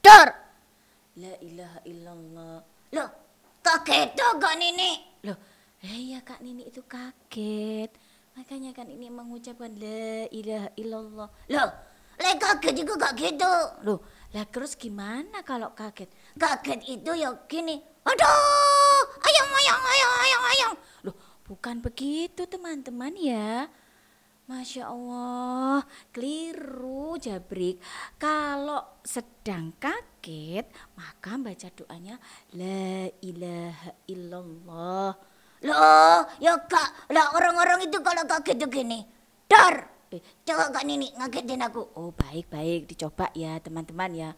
dor La ilaha illallah. Loh, kaget tuh Kak Nini. Loh, ya Kak Nini itu kaget. Makanya kan ini mengucapkan la ilaha illallah. Loh, lah kaget juga gak gitu. Loh, lah terus gimana kalau kaget? Kaget itu ya gini. Aduh, ayam, ayam, ayam, ayam, ayam. Loh, bukan begitu teman-teman ya. Masya Allah, keliru Jabrik. Kalau sedang kaget, maka baca doanya La ilaha illallah. Loh, ya kak, lah orang-orang itu kalau kaget begini, dar. Eh, coba kak Nini ngagetin aku. Oh baik-baik, dicoba ya teman-teman ya.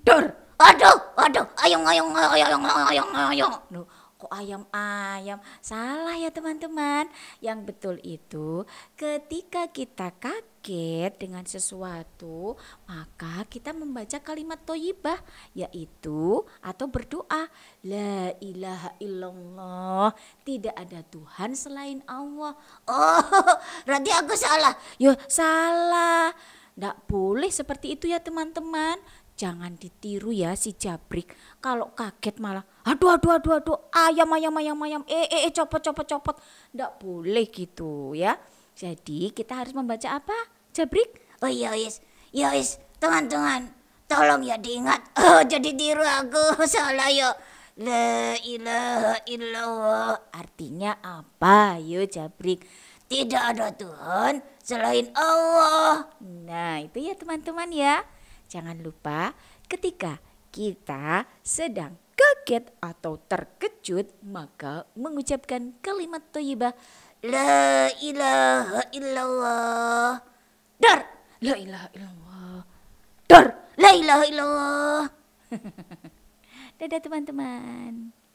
Dar. Aduh, aduh, ayong, ayong, ayong, ayong, ayong. ayong. Loh, kok ayam-ayam. Salah ya teman-teman. Yang betul itu ketika kita kaget dengan sesuatu, maka kita membaca kalimat toyibah yaitu atau berdoa la ilaha illallah, tidak ada Tuhan selain Allah. Oh, berarti aku salah. Yo, salah. Tidak boleh seperti itu ya teman-teman jangan ditiru ya si jabrik kalau kaget malah aduh aduh aduh aduh ayam ayam ayam ayam eh eh, eh copot copot copot ndak boleh gitu ya jadi kita harus membaca apa jabrik oh iya yes iya yes teman teman tolong ya diingat oh jadi tiru aku salah yuk ya. la ilaha illallah artinya apa yo jabrik tidak ada Tuhan selain Allah. Nah, itu ya teman-teman ya. Jangan lupa ketika kita sedang kaget atau terkejut maka mengucapkan kalimat thayyibah La ilaha illallah Dar La ilaha illallah Dar La ilaha illallah Dadah teman-teman